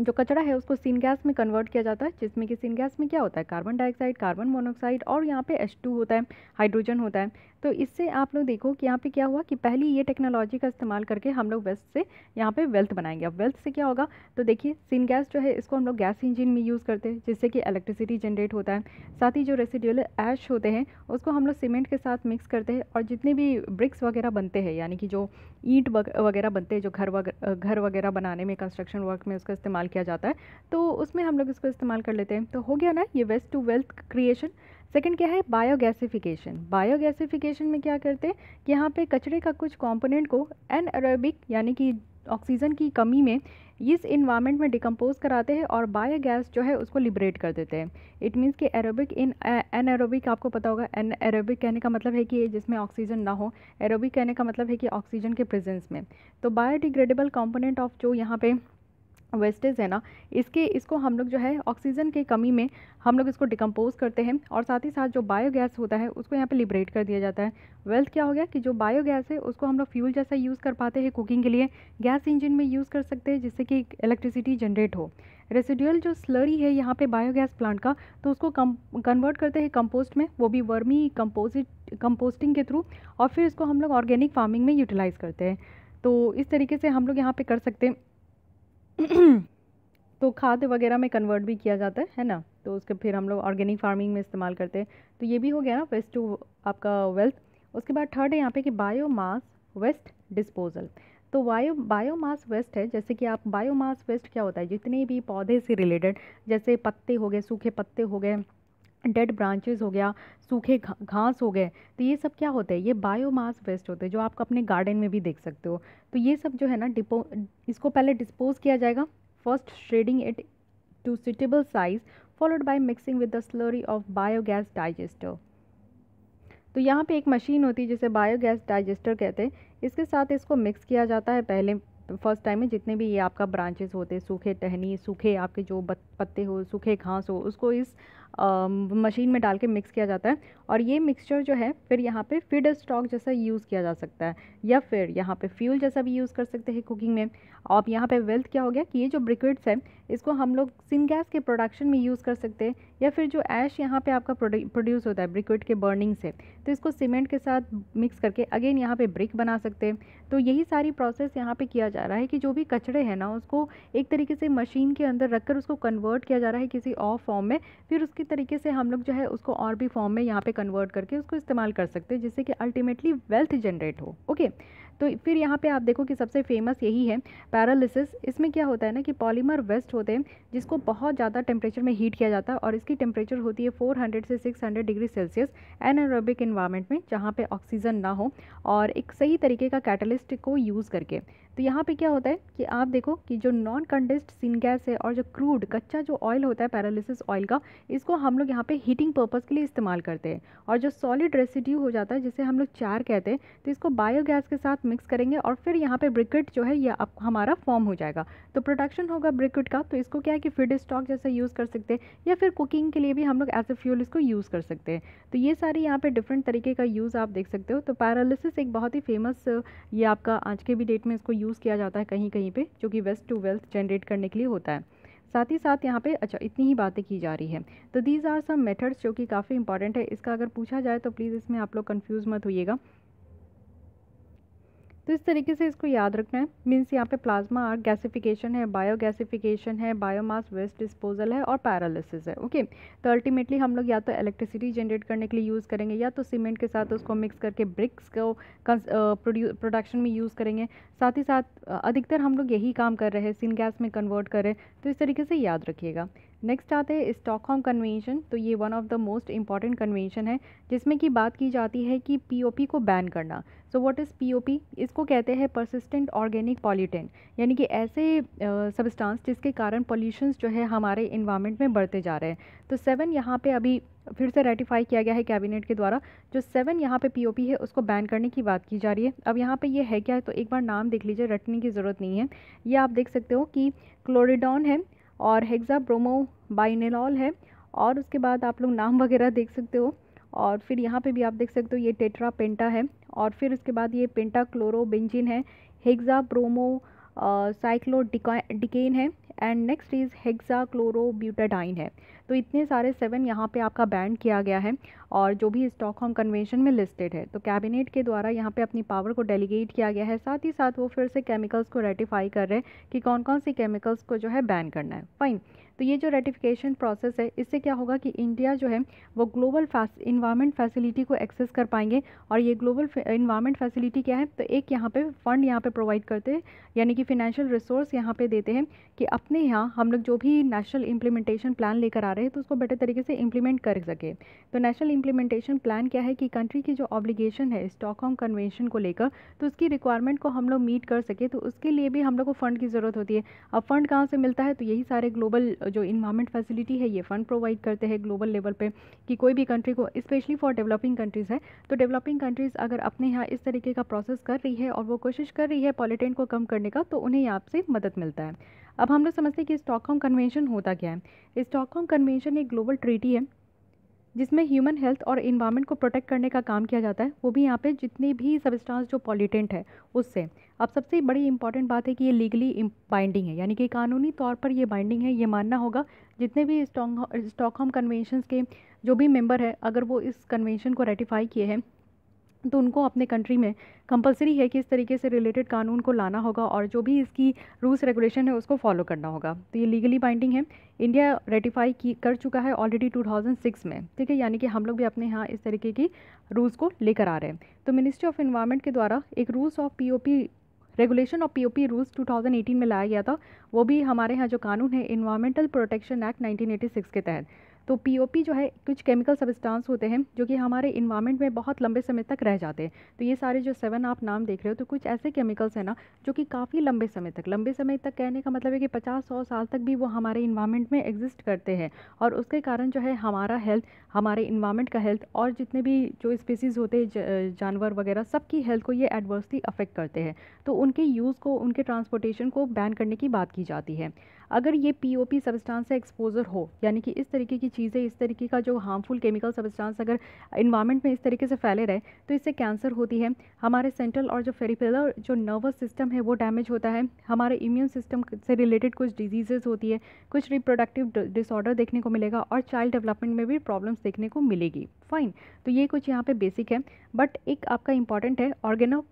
जो कचरा है उसको सीन गैस में कन्वर्ट किया जाता है जिसमें कि सीन गैस में क्या होता है कार्बन डाइऑक्साइड कार्बन मोनोऑक्साइड और यहाँ पे H2 होता है हाइड्रोजन होता है तो इससे आप लोग देखो कि यहाँ पे क्या हुआ कि पहली ये टेक्नोलॉजी का इस्तेमाल करके हम लोग वेस्ट से यहाँ पे वेल्थ बनाएंगे अब वेल्थ से क्या होगा तो देखिए सिन गैस जो है इसको हम लोग गैस इंजन में यूज़ करते हैं जिससे कि इलेक्ट्रिसिटी जनरेट होता है साथ ही जो रेसिड्यूल ऐश होते हैं उसको हम लोग सीमेंट के साथ मिक्स करते हैं और जितने भी ब्रिक्स वगैरह बनते हैं यानी कि जो ईंट वगैरह बनते हैं जो घर वगैरह घर वगैरह बनाने में कंस्ट्रक्शन वर्क में उसका इस्तेमाल किया जाता है तो उसमें हम लोग इसको इस्तेमाल कर लेते हैं तो हो गया ना ये waste to wealth creation second क्या है बायोगैसिफिकेशन बायोगैसिफिकेशन में क्या करते हैं कि यहाँ पे कचरे का कुछ कंपोनेंट को एन एरोबिक यानी कि ऑक्सीजन की कमी में इस इन्वायरमेंट में डिकम्पोज कराते हैं और बायोगैस जो है उसको लिबरेट कर देते हैं इट मीन्स कि एरोबिक इन एन एरोबिक आपको पता होगा एन एरोबिक कहने का मतलब है कि जिसमें ऑक्सीजन ना हो एरोबिक कहने का मतलब है कि ऑक्सीजन के प्रेजेंस में तो बायोडिग्रेडेबल कंपोनेंट ऑफ जो यहाँ पे वेस्टेज है ना इसके इसको हम लोग जो है ऑक्सीजन के कमी में हम लोग इसको डिकम्पोज करते हैं और साथ ही साथ जो बायोगैस होता है उसको यहाँ पे लिबरेट कर दिया जाता है वेल्थ क्या हो गया कि जो बायोगैस है उसको हम लोग फ्यूल जैसा यूज़ कर पाते हैं कुकिंग के लिए गैस इंजन में यूज़ कर सकते हैं जिससे कि इलेक्ट्रिसिटी जनरेट हो रेसिडुअल जो स्लरी है यहाँ पे बायोगैस प्लांट का तो उसको कम कन्वर्ट करते हैं कंपोस्ट में वो भी वर्मी कंपोजिट कंपोस्टिंग के थ्रू और फिर इसको हम लोग ऑर्गेनिक फार्मिंग में यूटिलाइज़ करते हैं तो इस तरीके से हम लोग यहाँ पे कर सकते हैं तो खाद वगैरह में कन्वर्ट भी किया जाता है है ना तो उसके फिर हम लोग ऑर्गेनिक फार्मिंग में इस्तेमाल करते हैं तो ये भी हो गया ना वेस्ट टू आपका वेल्थ उसके बाद थर्ड है यहाँ पे कि बायोमास वेस्ट डिस्पोजल तो बायो बायोमास वेस्ट है जैसे कि आप बायोमास वेस्ट क्या होता है जितने भी पौधे से रिलेटेड जैसे पत्ते हो गए सूखे पत्ते हो गए डेड ब्रांचेस हो गया सूखे घास हो गए तो ये सब क्या होता है ये बायोमास वेस्ट होते हैं जो आप अपने गार्डन में भी देख सकते हो तो ये सब जो है ना डिपो इसको पहले डिस्पोज किया जाएगा first shredding it to suitable size followed by mixing with the slurry of biogas digester तो यहाँ पे एक मशीन होती है जिसे बायोगैस डाइजेस्टर कहते हैं इसके साथ इसको मिक्स किया जाता है पहले फर्स्ट टाइम में जितने भी ये आपका ब्रांचेस होते हैं सूखे टहनी सूखे आपके जो पत्ते हो सूखे घास हो उसको इस मशीन में डाल के मिक्स किया जाता है और ये मिक्सचर जो है फिर यहाँ पे फीड स्टॉक जैसा यूज़ किया जा सकता है या फिर यहाँ पे फ्यूल जैसा भी यूज़ कर सकते हैं कुकिंग में और यहाँ पे वेल्थ क्या हो गया कि ये जो ब्रिक्विड्स हैं इसको हम लोग सिनगैस के प्रोडक्शन में यूज़ कर सकते हैं या फिर जो ऐश यहाँ पे आपका प्रोड्यूस होता है ब्रिक्विड के बर्निंग से तो इसको सीमेंट के साथ मिक्स करके अगेन यहाँ पे ब्रिक बना सकते हैं तो यही सारी प्रोसेस यहाँ पे किया जा रहा है कि जो भी कचड़े हैं ना उसको एक तरीके से मशीन के अंदर रखकर उसको कन्वर्ट किया जा रहा है किसी और फॉर्म में फिर उसके तरीके से हम लोग जो है उसको और भी फॉर्म में यहाँ पर कन्वर्ट करके उसको इस्तेमाल कर सकते हैं जिससे कि अल्टीमेटली वेल्थ जनरेट हो ओके okay. तो फिर यहाँ पे आप देखो कि सबसे फेमस यही है पैरालिसिस इसमें क्या होता है ना कि पॉलीमर वेस्ट होते हैं जिसको बहुत ज़्यादा टेम्परेचर में हीट किया जाता है और इसकी टेम्परेचर होती है 400 से 600 डिग्री सेल्सियस एनारोबिक इन्वायरमेंट में जहाँ पे ऑक्सीजन ना हो और एक सही तरीके का कैटलिस्ट को यूज़ करके तो यहाँ पे क्या होता है कि आप देखो कि जो नॉन कंडेस्ड सिन गैस है और जो क्रूड कच्चा जो ऑयल होता है पैरालिसिस ऑयल का इसको हम लोग यहाँ पे हीटिंग पर्पज़ के लिए इस्तेमाल करते हैं और जो सॉलिड रेसिड्यू हो जाता है जिसे हम लोग चार कहते हैं तो इसको बायोगैस के साथ मिक्स करेंगे और फिर यहाँ पर ब्रिकेट जो है ये हमारा फॉर्म हो जाएगा तो प्रोडक्शन होगा ब्रिकेट का तो इसको क्या है कि फीड स्टॉक जैसे यूज़ कर सकते हैं या फिर कुकिंग के लिए भी हम लोग एज ए फ्यूल इसको यूज़ कर सकते हैं तो ये सारे यहाँ पर डिफरेंट तरीके का यूज़ आप देख सकते हो तो पैरालिसिस एक बहुत ही फेमस ये आपका आज के भी डेट में इसको यूज़ किया जाता है कहीं कहीं पे जो कि वेस्ट टू वेल्थ जनरेट करने के लिए होता है साथ ही साथ यहाँ पे अच्छा इतनी ही बातें की जा रही है तो दीज आर सम मेथड्स जो कि काफ़ी इंपॉर्टेंट है इसका अगर पूछा जाए तो प्लीज़ इसमें आप लोग कन्फ्यूज़ मत होइएगा तो इस तरीके से इसको याद रखना है मीन्स यहाँ पे प्लाज्मा आर गैसिफिकेशन है बायो गैसिफिकेशन है बायोमास वेस्ट डिस्पोजल है और पैरालिसिस है ओके तो अल्टीमेटली हम लोग या तो इलेक्ट्रिसिटी जनरेट करने के लिए यूज़ करेंगे या तो सीमेंट के साथ उसको मिक्स करके ब्रिक्स को प्रोडक्शन में यूज़ करेंगे साथ ही साथ अधिकतर हम लोग यही काम कर रहे हैं सिन गैस में कन्वर्ट कर रहे हैं तो इस तरीके से याद रखिएगा नेक्स्ट आते हैं स्टॉकहोम कन्वेंशन तो ये one of the most important convention है जिसमें कि बात की जाती है कि पीओपी को बैन करना सो व्हाट इज़ पीओपी इसको कहते हैं परसिस्टेंट ऑर्गेनिक पॉल्यूटेंट यानी कि ऐसे सब्सटेंस uh, जिसके कारण पॉल्यूशंस जो है हमारे इन्वामेंट में बढ़ते जा रहे हैं तो सेवन यहाँ पर अभी फिर से रेटिफाई किया गया है कैबिनेट के द्वारा जो सेवन यहाँ पे पीओपी है उसको बैन करने की बात की जा रही है अब यहाँ पे ये यह है क्या है तो एक बार नाम देख लीजिए रटने की ज़रूरत नहीं है ये आप देख सकते हो कि क्लोरिडॉन है और हेक्सा ब्रोमो बाइनेलॉल है और उसके बाद आप लोग नाम वगैरह देख सकते हो और फिर यहाँ पे भी आप देख सकते हो ये टेट्रा पेंटा है और फिर उसके बाद ये पेंटा क्लोरोबेंजिन है हेक्सा ब्रोमो साइक्लो डिकेन है एंड नेक्स्ट इज़ हेक्साक्लोरोब्यूटाडाइन है तो इतने सारे सेवन यहाँ पे आपका बैंड किया गया है और जो भी स्टॉक होम कन्वेंशन में लिस्टेड है तो कैबिनेट के द्वारा यहाँ पे अपनी पावर को डेलीगेट किया गया है साथ ही साथ वो फिर से केमिकल्स को रेटिफाई कर रहे हैं कि कौन कौन सी केमिकल्स को जो है बैन करना है फाइन तो ये जो रेटिफिकेशन प्रोसेस है इससे क्या होगा कि इंडिया जो है वो ग्लोबल इन्वायरमेंट फैसिलिटी को एक्सेस कर पाएंगे और ये ग्लोबल इन्वायरमेंट फैसिलिटी क्या है तो एक यहाँ पे फंड यहाँ पे प्रोवाइड करते हैं यानी कि फिनेंशियल रिसोर्स यहाँ पे देते हैं कि अपने यहाँ हम लोग जो भी नेशनल इम्प्लीमेंटेशन प्लान लेकर आ रहे हैं तो उसको बेटर तरीके से इम्प्लीमेंट कर सके तो नेशनल इम्प्लीमेंटेशन प्लान क्या है कि कंट्री की जो ऑब्लीगेशन है होम कन्वेंशन को लेकर तो उसकी रिक्वायरमेंट को हम लोग मीट कर सके तो उसके लिए भी हम लोग को फ़ंड की ज़रूरत होती है अब फंड कहाँ से मिलता है तो यही सारे ग्लोबल जो इन्वामेंट फैसिलिटी है ये फ़ंड प्रोवाइड करते हैं ग्लोबल लेवल पर कि कोई भी कंट्री को स्पेशली फॉर डेवलपिंग कंट्रीज़ है तो डेवलपिंग कंट्रीज़ अगर अपने यहाँ इस तरीके का प्रोसेस कर रही है और वो कोशिश कर रही है पॉलिटेंट को कम करने का तो उन्हें यहाँ से मदद मिलता है अब हम लोग समझते हैं कि स्टॉकहोम कन्वेंशन होता क्या है स्टॉकहोम कन्वेंशन एक ग्लोबल ट्रीटी है जिसमें ह्यूमन हेल्थ और इन्वायरमेंट को प्रोटेक्ट करने का काम किया जाता है वो भी यहाँ पे जितने भी सबस्टांस जो पॉलिटेंट है उससे अब सबसे बड़ी इंपॉर्टेंट बात है कि ये लीगली बाइंडिंग है यानी कि कानूनी तौर पर ये बाइंडिंग है ये मानना होगा जितने भी स्टॉक स्टॉकहोम कन्वेंशन के जो भी मेम्बर है अगर वो इस कन्वेंशन को रेटिफाई किए हैं तो उनको अपने कंट्री में कंपलसरी है कि इस तरीके से रिलेटेड कानून को लाना होगा और जो भी इसकी रूल्स रेगुलेशन है उसको फॉलो करना होगा तो ये लीगली बाइंडिंग है इंडिया रेटिफाई की कर चुका है ऑलरेडी 2006 में ठीक है यानी कि हम लोग भी अपने यहाँ इस तरीके की रूल्स को लेकर आ रहे हैं तो मिनिस्ट्री ऑफ इन्वायरमेंट के द्वारा एक rules of P regulation of P O P rules two में लाया गया था वो भी हमारे यहाँ जो कानून है इन्वायरमेंटल प्रोटेक्शन एक्ट 1986 के तहत तो पीओपी जो है कुछ केमिकल सबस्टांस होते हैं जो कि हमारे इन्वामेंट में बहुत लंबे समय तक रह जाते हैं तो ये सारे जो सेवन आप नाम देख रहे हो तो कुछ ऐसे केमिकल्स हैं ना जो कि काफ़ी लंबे समय तक लंबे समय तक कहने का मतलब है कि पचास सौ साल तक भी वो हमारे इन्वामेंट में एग्जिस्ट करते हैं और उसके कारण जो है हमारा हेल्थ हमारे इन्वामेंट का हेल्थ और जितने भी जो स्पीसीज़ होते हैं जानवर वगैरह सबकी हेल्थ को ये एडवर्सली अफेक्ट करते हैं तो उनके यूज़ को उनके ट्रांसपोर्टेशन को बैन करने की बात की जाती है अगर ये पी पी सबस्टांस से एक्सपोजर हो यानी कि इस तरीके की चीज़ें इस तरीके का जो हार्मफुल केमिकल सबस्टांस अगर इन्वायरमेंट में इस तरीके से फैले रहे तो इससे कैंसर होती है हमारे सेंट्रल और जो फेरिफेलर जो नर्वस सिस्टम है वो डैमेज होता है हमारे इम्यून सिस्टम से रिलेटेड कुछ डिजीजेज़ होती है कुछ रिप्रोडक्टिव डिसऑर्डर देखने को मिलेगा और चाइल्ड डेवलपमेंट में भी प्रॉब्लम्स देखने को मिलेगी फाइन तो ये कुछ यहाँ पे बेसिक है बट एक आपका इंपॉर्टेंट है ऑर्गेनो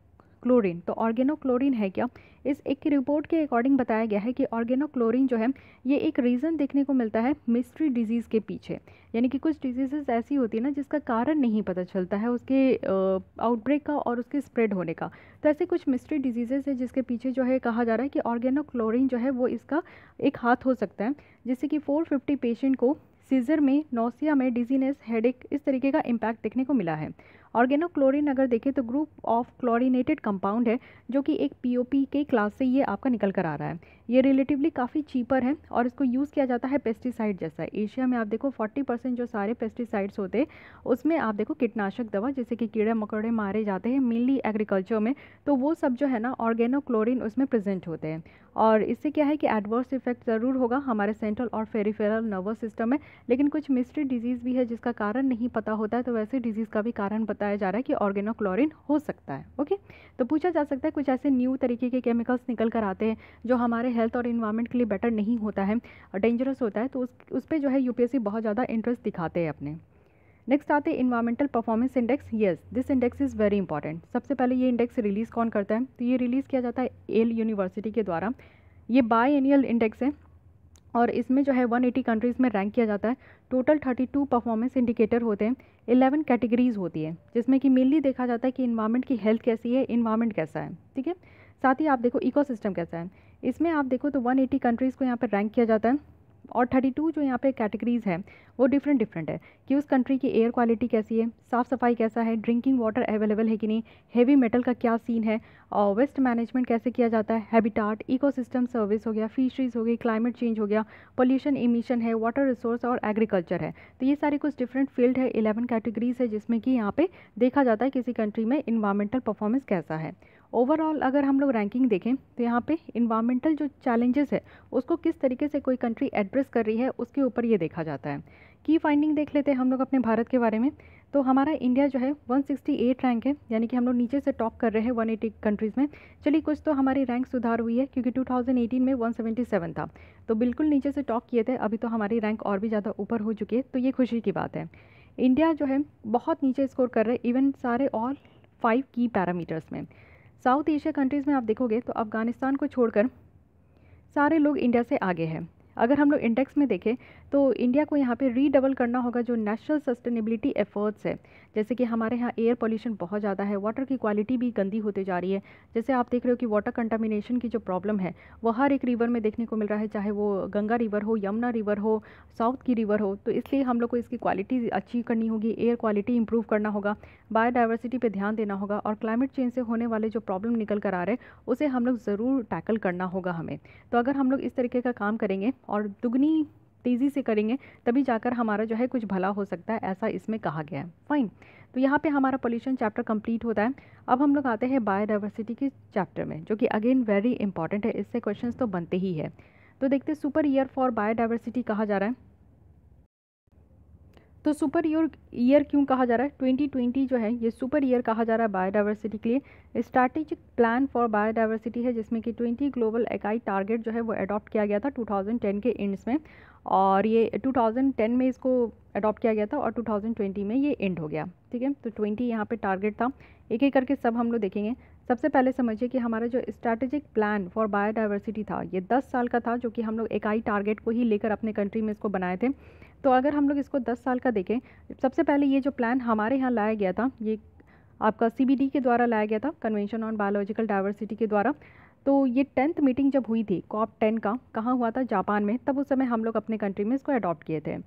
क्लोरीन तो ऑर्गेनोक्लोरीन है क्या इस एक रिपोर्ट के अकॉर्डिंग बताया गया है कि ऑर्गेनोक्लोरीन जो है ये एक रीज़न देखने को मिलता है मिस्ट्री डिजीज़ के पीछे यानी कि कुछ डिजीज़ ऐसी होती है ना जिसका कारण नहीं पता चलता है उसके आउटब्रेक का और उसके स्प्रेड होने का तो ऐसे कुछ मिस्ट्री डिजीज़ेज़ है जिसके पीछे जो है कहा जा रहा है कि ऑर्गेनोक्लोरीन जो है वो इसका एक हाथ हो सकता है जिससे कि फोर पेशेंट को सीजर में नौसिया में डिजीनेस हेडेक इस तरीके का इम्पैक्ट देखने को मिला है ऑर्गेनोक्लोरीन अगर देखें तो ग्रुप ऑफ क्लोरीनेटेड कंपाउंड है जो कि एक पीओपी के क्लास से ये आपका निकल कर आ रहा है ये रिलेटिवली काफ़ी चीपर है और इसको यूज़ किया जाता है पेस्टिसाइड जैसा एशिया में आप देखो फोर्टी परसेंट जो सारे पेस्टिसाइड्स होते हैं उसमें आप देखो कीटनाशक दवा जैसे कि कीड़े मकोड़े मारे जाते हैं मेनली एग्रीकल्चर में तो वो सब जो है ना ऑर्गेनोक्लोरिन उसमें प्रेजेंट होते हैं और इससे क्या है कि एडवर्स इफेक्ट ज़रूर होगा हमारे सेंट्रल और फेरीफेरल नर्वस सिस्टम में लेकिन कुछ मिस्ट्री डिजीज़ भी है जिसका कारण नहीं पता होता है तो वैसे डिजीज़ का भी कारण पता बताया जा रहा है कि ऑर्गेनोक्लोरिन हो सकता है ओके तो पूछा जा सकता है कुछ ऐसे न्यू तरीके के केमिकल्स निकल कर आते हैं जो हमारे हेल्थ और इन्वायरमेंट के लिए बेटर नहीं होता है डेंजरस होता है तो उस उस पर जो है यूपीएससी बहुत ज़्यादा इंटरेस्ट दिखाते हैं अपने नेक्स्ट आते हैं environmental performance index yes this index is very important सबसे पहले ये इंडेक्स रिलीज़ कौन करता है तो ये रिलीज़ किया जाता है एल यूनिवर्सिटी के द्वारा ये बाय एनियल इंडेक्स है और इसमें जो है 180 कंट्रीज़ में रैंक किया जाता है टोटल 32 परफॉर्मेंस इंडिकेटर होते हैं 11 कैटेगरीज़ होती है जिसमें कि मेनली देखा जाता है कि इन्वायरमेंट की हेल्थ कैसी है इन्वायरमेंट कैसा है ठीक है साथ ही आप देखो इकोसिस्टम कैसा है इसमें आप देखो तो 180 कंट्रीज़ को यहाँ पर रैंक किया जाता है और 32 जो यहाँ पे कैटेगरीज़ हैं वो डिफरेंट डिफरेंट है कि उस कंट्री की एयर क्वालिटी कैसी है साफ़ सफाई कैसा है ड्रिंकिंग वाटर अवेलेबल है कि नहीं हैवी मेटल का क्या सीन है और वेस्ट मैनेजमेंट कैसे किया जाता है हैबिटाट इकोसिस्टम सर्विस हो गया फिशरीज़ हो गई क्लाइमेट चेंज हो गया पोल्यूशन इमिशन है वाटर रिसोर्स और एग्रीकल्चर है तो ये सारे कुछ डिफरेंट फील्ड है इलेवन कैटेगरीज़ है जिसमें कि यहाँ पर देखा जाता है किसी कंट्री में इन्वामेंटल परफॉर्मेंस कैसा है ओवरऑल अगर हम लोग रैंकिंग देखें तो यहाँ पे इन्वामेंटल जो चैलेंजेस है उसको किस तरीके से कोई कंट्री एड्रेस कर रही है उसके ऊपर ये देखा जाता है की फाइंडिंग देख लेते हैं हम लोग अपने भारत के बारे में तो हमारा इंडिया जो है 168 रैंक है यानी कि हम लोग नीचे से टॉप कर रहे हैं 180 कंट्रीज़ में चलिए कुछ तो हमारी रैंक सुधार हुई है क्योंकि 2018 में 177 था तो बिल्कुल नीचे से टॉप किए थे अभी तो हमारी रैंक और भी ज़्यादा ऊपर हो चुकी है तो ये खुशी की बात है इंडिया जो है बहुत नीचे स्कोर कर रहे हैं इवन सारे ऑल फाइव की पैरामीटर्स में साउथ एशिया कंट्रीज़ में आप देखोगे तो अफ़गानिस्तान को छोड़कर सारे लोग इंडिया से आगे हैं अगर हम लोग इंडेक्स में देखें तो इंडिया को यहाँ पे रीडबल करना होगा जो नेशनल सस्टेनेबिलिटी एफर्ट्स है जैसे कि हमारे यहाँ एयर पोल्यूशन बहुत ज़्यादा है वाटर की क्वालिटी भी गंदी होती जा रही है जैसे आप देख रहे हो कि वाटर कंटामिनेशन की जो प्रॉब्लम है वो हर एक रिवर में देखने को मिल रहा है चाहे वो गंगा रिवर हो यमुना रिवर हो साउथ की रिवर हो तो इसलिए हम लोग को इसकी क्वालिटी अच्छी करनी होगी एयर क्वालिटी इंप्रूव करना होगा बायोडाइवर्सिटी पर ध्यान देना होगा और क्लाइमेट चेंज से होने वाले जो प्रॉब्लम निकल कर आ रहे हैं उसे हम लोग ज़रूर टैकल करना होगा हमें तो अगर हम लोग इस तरीके का काम करेंगे और दुगनी तेज़ी से करेंगे तभी जाकर हमारा जो है कुछ भला हो सकता है ऐसा इसमें कहा गया है फाइन तो यहाँ पे हमारा पोल्यूशन चैप्टर कंप्लीट होता है अब हम लोग आते हैं बायोडाइवर्सिटी के चैप्टर में जो कि अगेन वेरी इंपॉर्टेंट है इससे क्वेश्चन तो बनते ही है तो देखते सुपर ईयर फॉर बायोडाइवर्सिटी कहा जा रहा है तो सुपर ईयर ईयर क्यों कहा जा रहा है 2020 जो है ये सुपर ईयर कहा जा रहा है बायोडाइवर्सिटी के लिए स्ट्रैटेजिक प्लान फॉर बायोडाइवर्सिटी है जिसमें कि 20 ग्लोबल इकाई टारगेट जो है वो अडॉप्ट किया गया था 2010 के एंड्स में और ये 2010 में इसको अडॉप्ट किया गया था और 2020 में ये एंड हो गया ठीक है तो 20 यहाँ पे टारगेट था एक एक करके सब हम लोग देखेंगे सबसे पहले समझिए कि हमारा जो स्ट्रैटेजिक प्लान फॉर बायोडाइवर्सिटी था ये 10 साल का था जो कि हम लोग इकाई टारगेट को ही लेकर अपने कंट्री में इसको बनाए थे तो अगर हम लोग इसको 10 साल का देखें सबसे पहले ये जो प्लान हमारे यहाँ लाया गया था ये आपका सी के द्वारा लाया गया था कन्वेंशन ऑन बायोलॉजिकल डाइवर्सिटी के द्वारा तो ये टेंथ मीटिंग जब हुई थी कॉप टेन का कहाँ हुआ था जापान में तब उस समय हम लोग अपने कंट्री में इसको अडॉप्ट किए थे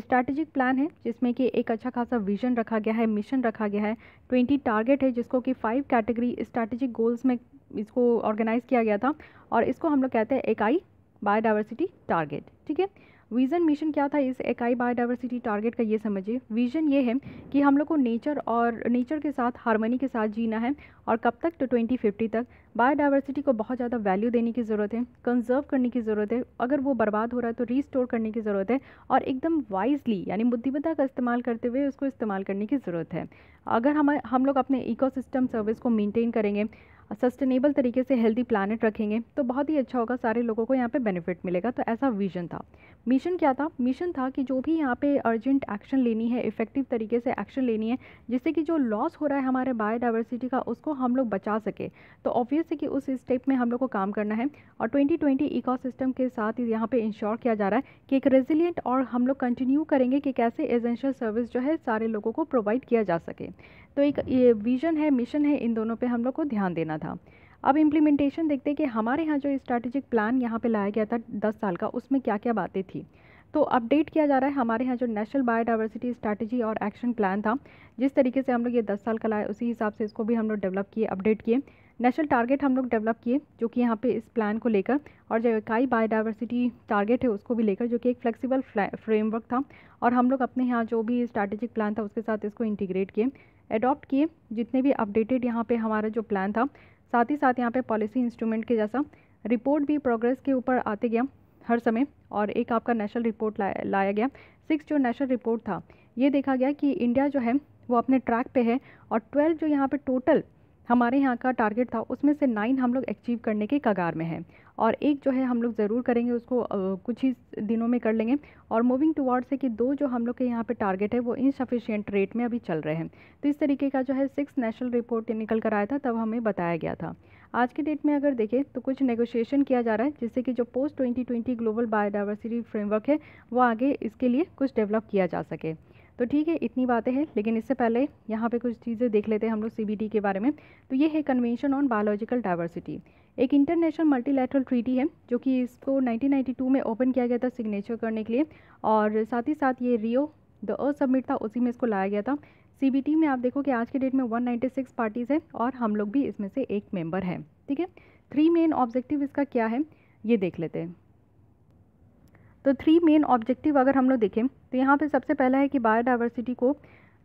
स्ट्रैटेजिक प्लान है जिसमें कि एक अच्छा खासा विजन रखा गया है मिशन रखा गया है ट्वेंटी टारगेट है जिसको कि फाइव कैटेगरी स्ट्रैटेजिक गोल्स में इसको ऑर्गेनाइज़ किया गया था और इसको हम लोग कहते हैं एक आई बायोडाइवर्सिटी टारगेट ठीक है विज़न मिशन क्या था इस इकाई बायोडाइवर्सिटी टारगेट का ये समझिए विज़न ये है कि हम लोग को नेचर और नेचर के साथ हारमोनी के साथ जीना है और कब तक तो ट्वेंटी फिफ्टी तक बायोडाइवर्सिटी को बहुत ज़्यादा वैल्यू देने की ज़रूरत है कंजर्व करने की ज़रूरत है अगर वो बर्बाद हो रहा है तो रीस्टोर करने की ज़रूरत है और एकदम वाइजली यानी बुद्धिमत्ता का इस्तेमाल करते हुए उसको इस्तेमाल करने की ज़रूरत है अगर हम हम लोग अपने इकोसिस्टम सर्विस को मेंटेन करेंगे सस्टेनेबल तरीके से हेल्दी प्लानट रखेंगे तो बहुत ही अच्छा होगा सारे लोगों को यहाँ पे बेनिफिट मिलेगा तो ऐसा विजन था मिशन क्या था मिशन था कि जो भी यहाँ पे अर्जेंट एक्शन लेनी है इफेक्टिव तरीके से एक्शन लेनी है जिससे कि जो लॉस हो रहा है हमारे बायोडाइवर्सिटी का उसको हम लोग बचा सके तो ऑब्वियस है कि उस स्टेप में हम लोग को काम करना है और ट्वेंटी ट्वेंटी इकोसिस्टम के साथ यहाँ पे इंश्योर किया जा रहा है कि एक रेजिलियंट और हम लोग कंटिन्यू करेंगे कि कैसे एजेंशियल सर्विस जो है सारे लोगों को प्रोवाइड किया जा सके तो एक ये विज़न है मिशन है इन दोनों पे हम लोग को ध्यान देना था अब इम्प्लीमेंटेशन देखते हैं कि हमारे यहाँ जो स्ट्रैटेजिक प्लान यहाँ पे लाया गया था दस साल का उसमें क्या क्या बातें थी तो अपडेट किया जा रहा है हमारे यहाँ जो नेशनल बायोडाइवर्सिटी स्ट्रैटेजी और एक्शन प्लान था जिस तरीके से हम लोग ये दस साल का लाए उसी हिसाब से इसको भी हम लोग डेवलप किए अपडेट किए नेशनल टारगेट हम लोग डेवलप किए जो कि यहाँ पे इस प्लान को लेकर और जो इकाई बायोडाइवर्सिटी टारगेट है उसको भी लेकर जो कि एक फ्लेक्सिबल फ्रेमवर्क था और हम लोग अपने यहाँ जो भी स्ट्रैटेजिक प्लान था उसके साथ इसको इंटीग्रेट किए एडॉप्ट किए जितने भी अपडेटेड यहाँ पे हमारा जो प्लान था साथ ही साथ यहाँ पे पॉलिसी इंस्ट्रूमेंट के जैसा रिपोर्ट भी प्रोग्रेस के ऊपर आते गया हर समय और एक आपका नेशनल रिपोर्ट लाया लाया गया सिक्स जो नेशनल रिपोर्ट था ये देखा गया कि इंडिया जो है वो अपने ट्रैक पे है और ट्वेल्व जो यहाँ पे टोटल हमारे यहाँ का टारगेट था उसमें से नाइन हम लोग अचीव करने के कगार में हैं और एक जो है हम लोग ज़रूर करेंगे उसको कुछ ही दिनों में कर लेंगे और मूविंग टुवार्ड्स है कि दो जो हम लोग के यहाँ पे टारगेट है वो इनसफिशियंट रेट में अभी चल रहे हैं तो इस तरीके का जो है सिक्स नेशनल रिपोर्ट निकल कर आया था तब हमें बताया गया था आज के डेट में अगर देखें तो कुछ नेगोशिएशन किया जा रहा है जिससे कि जो post twenty global biodiversity framework है वो आगे इसके लिए कुछ डेवलप किया जा सके तो ठीक है इतनी बातें हैं लेकिन इससे पहले यहाँ पे कुछ चीज़ें देख लेते हैं हम लोग सी के बारे में तो ये है कन्वेंशन ऑन बायोलॉजिकल डाइवर्सिटी एक इंटरनेशनल मल्टीलैटरल ट्रीटी है जो कि इसको 1992 में ओपन किया गया था सिग्नेचर करने के लिए और साथ ही साथ ये रियो द अर्थ सबमिट था उसी में इसको लाया गया था सी में आप देखो कि आज के डेट में वन पार्टीज़ हैं और हम लोग भी इसमें से एक मेम्बर हैं ठीक है थ्री मेन ऑब्जेक्टिव इसका क्या है ये देख लेते हैं तो थ्री मेन ऑब्जेक्टिव अगर हम लोग देखें तो यहाँ पे सबसे पहला है कि बायोडाइवर्सिटी को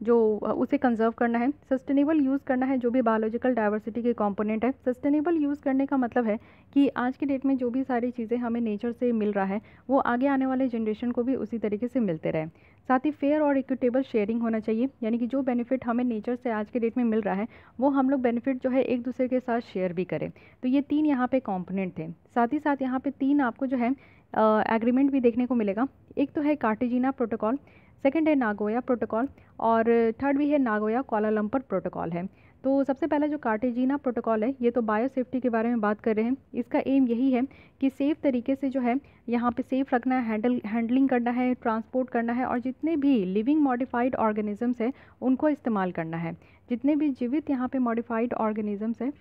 जो उसे कंजर्व करना है सस्टेनेबल यूज़ करना है जो भी बायोलॉजिकल डाइवर्सिटी के कंपोनेंट है सस्टेनेबल यूज़ करने का मतलब है कि आज के डेट में जो भी सारी चीज़ें हमें नेचर से मिल रहा है वो आगे आने वाले जनरेशन को भी उसी तरीके से मिलते रहे साथ ही फेयर और इक्विटेबल शेयरिंग होना चाहिए यानी कि जो बेनिफिट हमें नेचर से आज के डेट में मिल रहा है वो हम लोग बेनिफिट जो है एक दूसरे के साथ शेयर भी करें तो ये तीन यहाँ पे कॉम्पोनेंट थे साथ ही साथ यहाँ पे तीन आपको जो है एग्रीमेंट भी देखने को मिलेगा एक तो है कार्टेजिना प्रोटोकॉल सेकेंड है नागोया प्रोटोकॉल और थर्ड भी है नागोया कोलालंपर प्रोटोकॉल है तो सबसे पहला जो कार्टेजीना प्रोटोकॉल है ये तो बायो सेफ्टी के बारे में बात कर रहे हैं इसका एम यही है कि सेफ़ तरीके से जो है यहाँ पे सेफ़ रखना है हैंडल हैंडलिंग करना है ट्रांसपोर्ट करना है और जितने भी लिविंग मॉडिफाइड ऑर्गेनिजम्स हैं उनको इस्तेमाल करना है जितने भी जीवित यहाँ पे मॉडिफाइड ऑर्गेनिजम्स हैं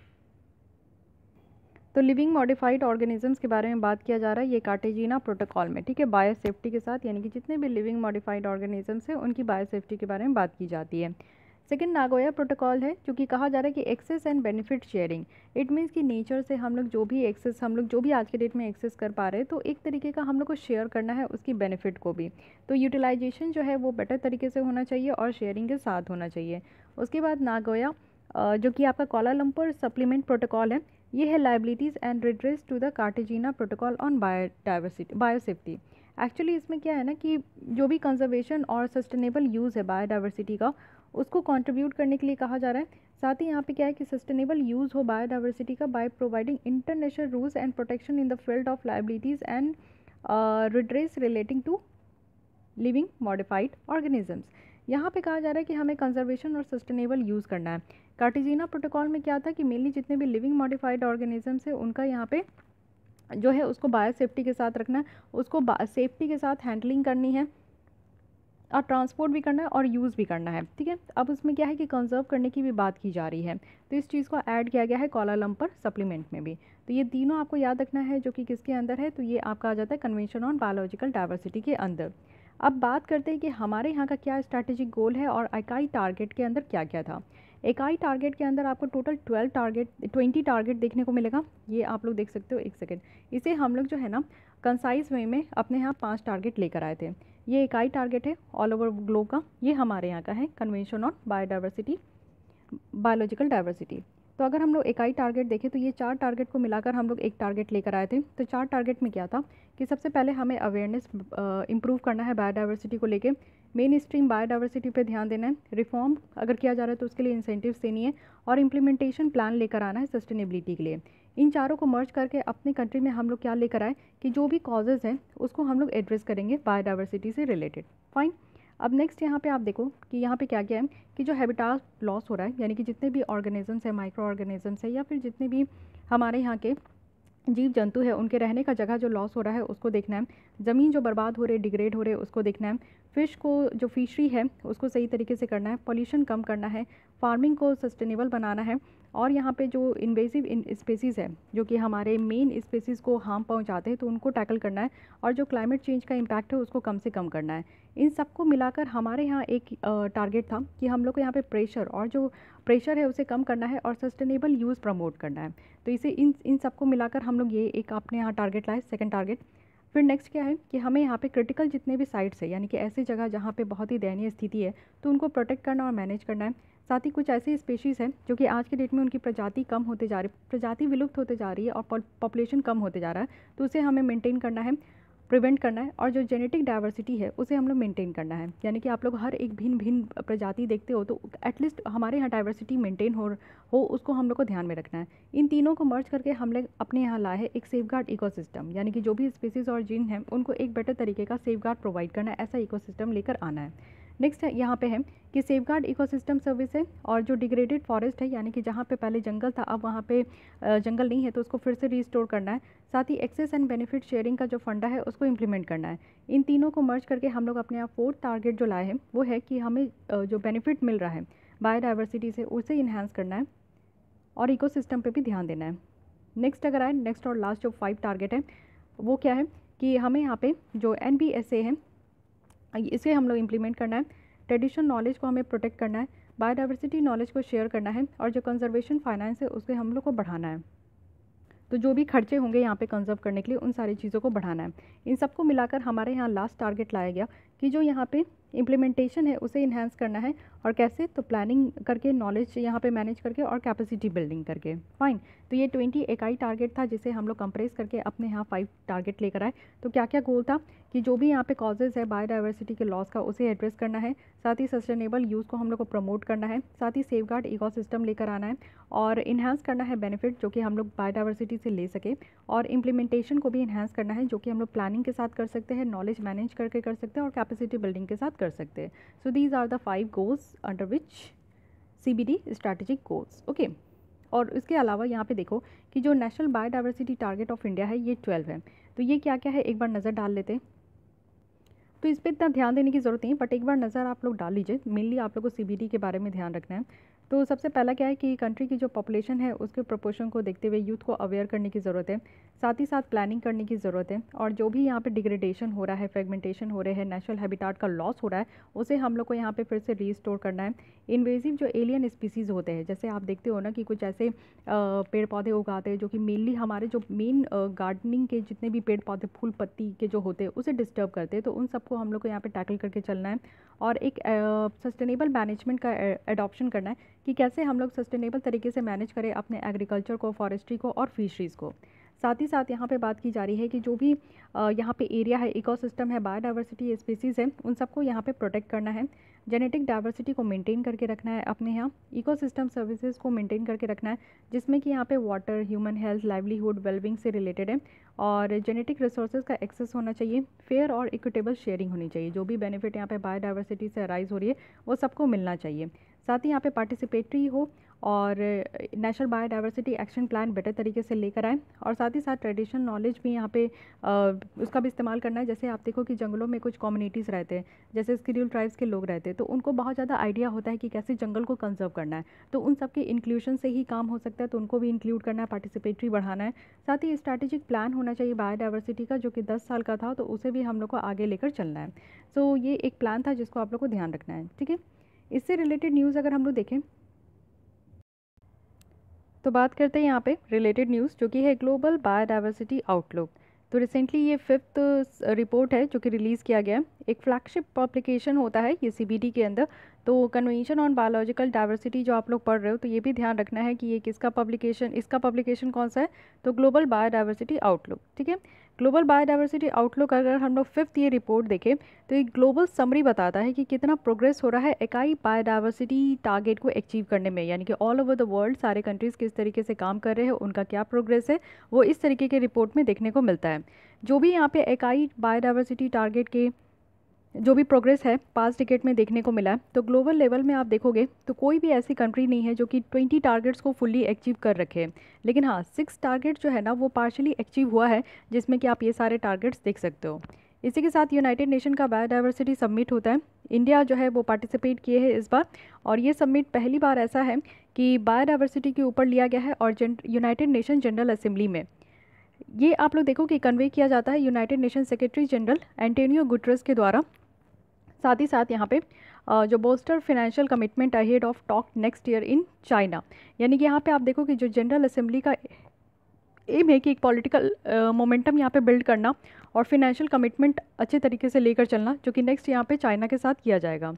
तो लिविंग मॉडिफाइड ऑर्गेनिजम्स के बारे में बात किया जा रहा है ये कार्टेजीना प्रोटोकॉल में ठीक है बायो सेफ्टी के साथ यानी कि जितने भी लिविंग मॉडिफाइड ऑर्गेनिजम्स हैं उनकी बायो सेफ्टी के बारे में बात की जाती है सेकेंड नागोया प्रोटोकॉल है जो कि कहा जा रहा है कि access and benefit sharing it means कि नेचर से हम लोग जो भी एक्सेस हम लोग जो भी आज के डेट में एक्सेस कर पा रहे हैं तो एक तरीके का हम लोग को शेयर करना है उसकी बेनिफिट को भी तो यूटिलाइजेशन जो है वो बेटर तरीके से होना चाहिए और शेयरिंग के साथ होना चाहिए उसके बाद नागोया जो कि आपका कोलालंपुर सप्लीमेंट प्रोटोकॉल है ये है liabilities and redress to the Cartagena protocol on biodiversity biosafety actually इसमें क्या है ना कि जो भी कंजर्वेशन और सस्टेनेबल यूज़ है बायोडाइवर्सिटी का उसको कंट्रीब्यूट करने के लिए कहा जा रहा है साथ ही यहाँ पे क्या है कि सस्टेनेबल यूज़ हो बायोडाइवर्सिटी का by providing international rules and protection in the field of liabilities and redress relating to living modified organisms यहाँ पे कहा जा रहा है कि हमें कंजर्वेशन और सस्टेनेबल यूज़ करना है कार्टिजीना प्रोटोकॉल में क्या था कि मेनली जितने भी लिविंग मॉडिफाइड ऑर्गेनिजम्स है उनका यहाँ पे जो है उसको बायो सेफ्टी के साथ रखना है उसको सेफ्टी के साथ हैंडलिंग करनी है और ट्रांसपोर्ट भी करना है और यूज़ भी करना है ठीक है अब उसमें क्या है कि कंजर्व करने की भी बात की जा रही है तो इस चीज़ को ऐड किया गया है कॉलालम पर सप्लीमेंट में भी तो ये तीनों आपको याद रखना है जो कि किसके अंदर है तो ये आपका आ जाता है कन्वेंशन ऑन बायोलॉजिकल डाइवर्सिटी के अंदर अब बात करते हैं कि हमारे यहाँ का क्या स्ट्रैटेजिक गोल है और इकाई टारगेट के अंदर क्या क्या था इकाई टारगेट के अंदर आपको total twelve target twenty target देखने को मिलेगा ये आप लोग देख सकते हो एक सेकेंड इसे हम लोग जो है ना कंसाइज वे में अपने यहाँ पाँच टारगेट लेकर आए थे ये इकाई टारगेट है ऑल ओवर ग्लोब का ये हमारे यहाँ का है convention on biodiversity biological diversity तो अगर हम लोग इकाई टारगेट देखें तो ये चार टारगेट को मिलाकर हम लोग एक टारगेट लेकर आए थे तो चार टारगेट में क्या था कि सबसे पहले हमें अवेयरनेस इंप्रूव करना है बायोडाइवर्सिटी को लेके मेन स्ट्रीम बायोडाइवर्सिटी पे ध्यान देना है रिफॉर्म अगर किया जा रहा है तो उसके लिए इंसेंटिव्स देनी है और इम्प्लीमेंटेशन प्लान लेकर आना है सस्टेनेबिलिटी के लिए इन चारों को मर्ज करके अपने कंट्री में हम लोग क्या लेकर आए कि जो भी कॉजेज़ हैं उसको हम लोग एड्रेस करेंगे बायोडाइवर्सिटी से रिलेटेड फाइन अब नेक्स्ट यहाँ पे आप देखो कि यहाँ पे क्या क्या है कि जो हैबिटाट लॉस हो रहा है यानी कि जितने भी ऑर्गेनिजम्स हैं माइक्रो ऑर्गेनिजम्स हैं या फिर जितने भी हमारे यहाँ के जीव जंतु हैं उनके रहने का जगह जो लॉस हो रहा है उसको देखना है ज़मीन जो बर्बाद हो रही है डिग्रेड हो रही है उसको देखना है फ़िश को जो फिशरी है उसको सही तरीके से करना है पॉल्यूशन कम करना है फार्मिंग को सस्टेनेबल बनाना है और यहाँ पे जो इन्वेसिव स्पेसीज़ है जो कि हमारे मेन स्पेसीज़ को हार्म पहुँचाते हैं तो उनको टैकल करना है और जो क्लाइमेट चेंज का इम्पैक्ट है उसको कम से कम करना है इन सबको मिलाकर हमारे यहाँ एक टारगेट था कि हम लोग को यहाँ पे प्रेशर और जो प्रेशर है उसे कम करना है और सस्टेनेबल यूज़ प्रमोट करना है तो इसे इन इन सबको मिलाकर हम लोग ये एक अपने यहाँ टारगेट लाए सेकेंड टारगेट फिर नेक्स्ट क्या है कि हमें यहाँ पे क्रिटिकल जितने भी साइट्स है यानी कि ऐसी जगह जहाँ पे बहुत ही दयनीय स्थिति है तो उनको प्रोटेक्ट करना और मैनेज करना है साथ ही कुछ ऐसी स्पेशीज़ हैं जो कि आज के डेट में उनकी प्रजाति कम होते जा रही प्रजाति विलुप्त होते जा रही है और पॉपुलेशन कम होते जा रहा है तो उसे हमें मेनटेन करना है प्रिवेंट करना है और जो जेनेटिक डाइवर्सिटी है उसे हम लोग मेंटेन करना है यानी कि आप लोग हर एक भिन्न भिन्न प्रजाति देखते हो तो एटलीस्ट हमारे यहाँ डाइवर्सिटी मेंटेन हो हो उसको हम लोग को ध्यान में रखना है इन तीनों को मर्ज करके हम लोग अपने यहाँ लाए हैं एक सेफ गार्ड यानी कि जो भी स्पीसीज़ और जीन हैं उनको एक बेटर तरीके का सेफ गार्ड प्रोवाइड करना है ऐसा इकोसिस्टम लेकर आना है नेक्स्ट यहाँ पे है कि सेफ गार्ड इकोसिस्टम सर्विस है और जो डिग्रेडेड फॉरेस्ट है यानी कि जहाँ पे पहले जंगल था अब वहाँ पे जंगल नहीं है तो उसको फिर से रिस्टोर करना है साथ ही एक्सेस एंड बेनिफिट शेयरिंग का जो फंडा है उसको इम्प्लीमेंट करना है इन तीनों को मर्ज करके हम लोग अपने यहाँ फोर्थ टारगेट जो लाए हैं वो है कि हमें जो बेनिफिट मिल रहा है बायोडाइवर्सिटी से उसे इन्हेंस करना है और इको सिस्टम भी ध्यान देना है नेक्स्ट अगर आए नेक्स्ट और लास्ट जो फाइव टारगेट है वो क्या है कि हमें यहाँ पे जो एन है इसे हम लोग इम्प्लीमेंट करना है ट्रेडिशनल नॉलेज को हमें प्रोटेक्ट करना है बायोडाइवर्सिटी नॉलेज को शेयर करना है और जो कंजर्वेशन फाइनेंस है उसके हम लोग को बढ़ाना है तो जो भी खर्चे होंगे यहाँ पे कंजर्व करने के लिए उन सारी चीज़ों को बढ़ाना है इन सबको मिलाकर हमारे यहाँ लास्ट टारगेट लाया गया कि जो यहाँ पे इम्प्लीमेंटेशन है उसे इन्हेंस करना है और कैसे तो प्लानिंग करके नॉलेज यहाँ पे मैनेज करके और कैपेसिटी बिल्डिंग करके फाइन तो ये ट्वेंटी इकाई टारगेट था जिसे हम लोग कंप्रेस करके अपने यहाँ फाइव टारगेट लेकर आए तो क्या क्या गोल था कि जो भी यहाँ पे कॉजेज़ है बायोडाइवर्सिटी के लॉस का उसे एड्रेस करना है साथ ही सस्टेनेबल यूज़ को हम लोग को प्रमोट करना है साथ ही सेफ गार्ड लेकर आना है और इन्हेंस करना है बेनिफिट जो कि हम लोग बायोडाइवर्सिटी से ले सके और इम्प्लीमेंटेशन को भी इन्हेंस करना है जो कि हम लोग प्लानिंग के साथ कर सकते हैं नॉलेज मैनेज करके कर सकते हैं और कैपेसिटी बिल्डिंग के साथ कर सकते हैं so these are the five goals under which C B D strategic goals okay और इसके अलावा यहाँ पे देखो कि जो national biodiversity target of India है ये ट्वेल्व है तो ये क्या क्या है एक बार नज़र डाल लेते हैं तो इस पर इतना ध्यान देने की ज़रूरत नहीं बट एक बार नज़र आप लोग डाल लीजिए मेनली आप लोग को सी के बारे में ध्यान रखना है तो सबसे पहला क्या है कि कंट्री की जो पॉपुलेशन है उसके प्रपोर्शन को देखते हुए यूथ को अवेयर करने की ज़रूरत है साथ ही साथ प्लानिंग करने की ज़रूरत है और जो भी यहाँ पे डिग्रेडेशन हो रहा है फ्रेगमेंटेशन हो रहे हैं नेचुरल हैबिटाट का लॉस हो रहा है उसे हम लोग को यहाँ पे फिर से रीस्टोर करना है इन्वेजिव जो एलियन स्पीसीज़ होते हैं जैसे आप देखते हो ना कि कुछ ऐसे पेड़ पौधे उगाते हैं जो कि मेनली हमारे जो मेन गार्डनिंग के जितने भी पेड़ पौधे फूल पत्ती के जो होते हैं उसे डिस्टर्ब करते हैं तो उन सबको हम लोग को यहाँ पर टैकल करके चलना है और एक सस्टेनेबल मैनेजमेंट का एडॉप्शन करना है कि कैसे हम लोग सस्टेनेबल तरीके से मैनेज करें अपने एग्रीकल्चर को फॉरेस्ट्री को और फिशरीज़ को साथ ही साथ यहाँ पे बात की जा रही है कि जो भी यहाँ पे एरिया है इकोसिस्टम है बायोडाइवर्सिटी स्पीसीज़ है उन सबको यहाँ पे प्रोटेक्ट करना है जेनेटिक डाइवर्सिटी को मेंटेन करके रखना है अपने यहाँ इकोसिस्टम सर्विसेज को मेंटेन करके रखना है जिसमें कि यहाँ पे water human health livelihood wellbeing से रिलेटेड है और जेनेटिक रिसोर्स का एक्सेस होना चाहिए फेयर और इक्विटेबल शेयरिंग होनी चाहिए जो भी बेनिफिट यहाँ पर बायोडाइवर्सिटी से अराइज़ हो रही है वो सबको मिलना चाहिए साथ ही यहाँ पे पार्टिसिपेटरी हो और national biodiversity action plan better तरीके से लेकर आए और साथ ही साथ ट्रेडिशनल नॉलेज भी यहाँ पे आ, उसका भी इस्तेमाल करना है जैसे आप देखो कि जंगलों में कुछ कम्युनिटीज़ रहते हैं जैसे स्क्रियल ट्राइब्स के लोग रहते हैं तो उनको बहुत ज़्यादा आइडिया होता है कि कैसे जंगल को कंजर्व करना है तो उन सब के से ही काम हो सकता है तो उनको भी इंक्लूड करना है पार्टिसिपेटरी बढ़ाना है साथ ही स्ट्रैटेजिक प्लान होना चाहिए बायोडाइवर्सिटी का जो कि दस साल का था तो उसे भी हम लोग को आगे लेकर चलना है सो ये एक प्लान था जिसको आप लोग को ध्यान रखना है ठीक है इससे रिलेटेड न्यूज़ अगर हम लोग देखें तो बात करते हैं यहाँ पे रिलेटेड न्यूज़ जो कि है ग्लोबल बायोडाइवर्सिटी आउटलुक तो रिसेंटली ये फिफ्थ रिपोर्ट है जो कि रिलीज़ किया गया है एक फ्लैगशिप पब्लिकेशन होता है ये सी के अंदर तो कन्वेंशन ऑन बायोलॉजिकल डाइवर्सिटी जो आप लोग पढ़ रहे हो तो ये भी ध्यान रखना है कि ये किसका पब्लिकेशन इसका पब्लिकेशन कौन सा है तो ग्लोबल बायोडाइवर्सिटी आउटलुक ठीक है ग्लोबल बायोडाइवर्सिटी आउटलुक अगर हम लोग फिफ्थ ये रिपोर्ट देखें तो एक ग्लोबल समरी बताता है कि कितना प्रोग्रेस हो रहा है इकाई बायोडाइवर्सिटी टारगेट को अचीव करने में यानी कि ऑल ओवर द वर्ल्ड सारे कंट्रीज़ किस तरीके से काम कर रहे हैं उनका क्या प्रोग्रेस है वो इस तरीके के रिपोर्ट में देखने को मिलता है जो भी यहाँ पे इकाई बायोडाइवर्सिटी टारगेट के जो भी प्रोग्रेस है पास टिकेट में देखने को मिला तो ग्लोबल लेवल में आप देखोगे तो कोई भी ऐसी कंट्री नहीं है जो कि 20 टारगेट्स को फुल्ली अचीव कर रखे लेकिन हाँ सिक्स टारगेट जो है ना वो पार्शली अचीव हुआ है जिसमें कि आप ये सारे टारगेट्स देख सकते हो इसी के साथ यूनाइटेड नेशन का बायोडाइवर्सिटी सबमिट होता है इंडिया जो है वो पार्टिसिपेट किए है इस बार और ये सबमिट पहली बार ऐसा है कि बायोडाइवर्सिटी के ऊपर लिया गया है और यूनाइटेड नेशन जनरल असेंबली में ये आप लोग देखो कि कन्वे किया जाता है United Nation secretary general Antonio Guterres के द्वारा साथ ही साथ यहाँ पे जो booster financial commitment ahead of talk next year in China यानी कि यहाँ पे आप देखो कि जो जनरल असेंबली का एम है कि एक पॉलिटिकल मोमेंटम यहाँ पे बिल्ड करना और फिनेंशियल कमिटमेंट अच्छे तरीके से लेकर चलना जो कि नेक्स्ट यहाँ पे चाइना के साथ किया जाएगा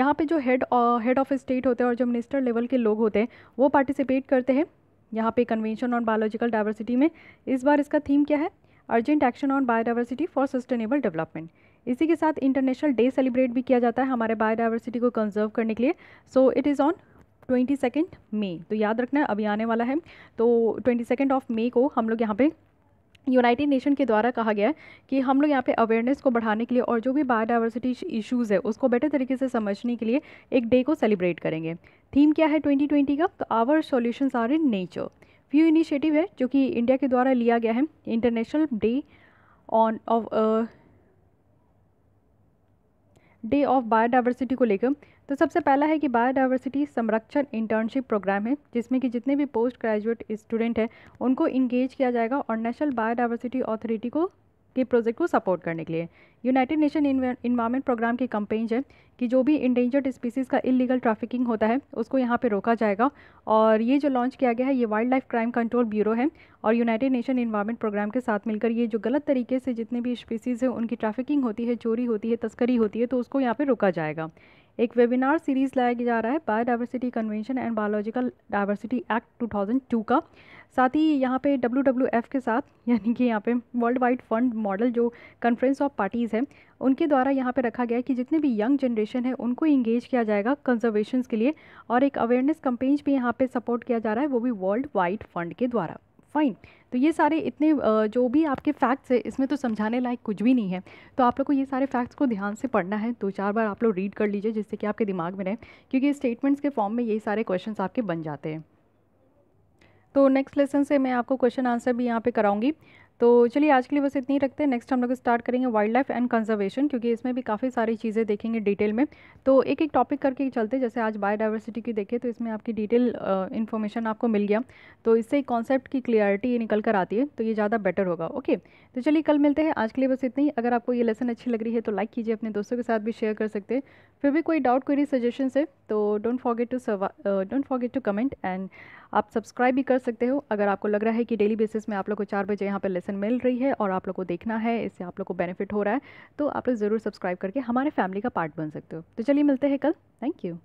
यहाँ पे जो हेड हेड ऑफ स्टेट होते हैं और जो मिनिस्टर लेवल के लोग होते हैं वो पार्टिसिपेट करते हैं यहाँ पे कन्वेंशन ऑन बायोलॉजिकल डाइवर्सिटी में इस बार इसका थीम क्या है urgent action on biodiversity for sustainable development इसी के साथ इंटरनेशनल डे सेलिब्रेट भी किया जाता है हमारे बायोडाइवर्सिटी को कंजर्व करने के लिए so it is on twenty second May तो याद रखना है अभी आने वाला है तो ट्वेंटी सेकेंड ऑफ मे को हम लोग यहाँ पे यूनाइटेड नेशन के द्वारा कहा गया है कि हम लोग यहाँ पे अवेयरनेस को बढ़ाने के लिए और जो भी बायोडाइवर्सिटी इश्यूज़ है उसको बेटर तरीके से समझने के लिए एक डे को सेलिब्रेट करेंगे थीम क्या है ट्वेंटी ट्वेंटी का तो our solution are in nature few initiative है जो कि इंडिया के द्वारा लिया गया है international day on of day of biodiversity को लेकर तो सबसे पहला है कि बायोडाइवर्सिटी संरक्षण इंटर्नशिप प्रोग्राम है जिसमें कि जितने भी पोस्ट ग्रेजुएट स्टूडेंट हैं उनको इंगेज किया जाएगा और नेशनल बायोडाइवर्सिटी अथॉरिटी को के प्रोजेक्ट को सपोर्ट करने के लिए यूनाइटेड नेशन इन्वायरमेंट प्रोग्राम की कंपेन्ज है कि जो भी इंडेंजर्ड स्पीसीज़ का इलीगल ट्रैफिकिंग होता है उसको यहाँ पे रोका जाएगा और ये जो लॉन्च किया गया है ये wildlife crime control bureau है और यूनाइटेड नेशन इन्वायरमेंट प्रोग्राम के साथ मिलकर ये जो गलत तरीके से जितने भी स्पीसीज़ हैं उनकी ट्रैफिकिंग होती है चोरी होती है तस्करी होती है तो उसको यहाँ पर रोका जाएगा एक वेबिनार सीरीज़ लाया जा रहा है biodiversity convention and biological diversity act 2002 का साथ ही यहाँ पे डब्ल्यू के साथ यानी कि यहाँ पे वर्ल्ड वाइड फंड मॉडल जो कन्फ्रेंस ऑफ पार्टीज़ है उनके द्वारा यहाँ पे रखा गया है कि जितने भी यंग जनरेशन है उनको इंगेज किया जाएगा कंजर्वेशन के लिए और एक अवेयरनेस कंपेन्स भी यहाँ पर सपोर्ट किया जा रहा है वो भी वर्ल्ड वाइड फंड के द्वारा फाइन तो ये सारे इतने जो भी आपके फैक्ट्स है इसमें तो समझाने लायक कुछ भी नहीं है तो आप लोग को ये सारे फैक्ट्स को ध्यान से पढ़ना है दो चार बार आप लोग रीड कर लीजिए जिससे कि आपके दिमाग में रहे क्योंकि स्टेटमेंट्स के फॉर्म में ये सारे क्वेश्चन आपके बन जाते हैं तो नेक्स्ट लेसन से मैं आपको क्वेश्चन आंसर भी यहाँ पे कराऊंगी तो चलिए आज के लिए बस इतनी ही रखते हैं नेक्स्ट हम लोग स्टार्ट करेंगे वाइल्ड लाइफ एंड कंजर्वेशन क्योंकि इसमें भी काफ़ी सारी चीज़ें देखेंगे डिटेल में तो एक एक टॉपिक करके चलते जैसे आज बायोडाइवर्सिटी की देखें तो इसमें आपकी डिटेल इन्फॉर्मेशन आपको मिल गया तो इससे कॉन्सेप्ट की क्लियरिटी निकल कर आती है तो ये ज़्यादा बेटर होगा ओके तो चलिए कल मिलते हैं आज के लिए बस इतनी ही अगर आपको ये लेसन अच्छी लग रही है तो लाइक कीजिए अपने दोस्तों के साथ भी शेयर कर सकते हैं फिर भी कोई डाउट क्वेरी सजेशन है तो don't forget to don't forget to comment and आप सब्सक्राइब भी कर सकते हो अगर आपको लग रहा है कि डेली बेसिस में आप लोग को चार बजे यहाँ पर लेसन मिल रही है और आप लोग को देखना है इससे आप लोग को बेनिफिट हो रहा है तो आप लोग ज़रूर सब्सक्राइब करके हमारे फैमिली का पार्ट बन सकते हो तो चलिए मिलते हैं कल थैंक यू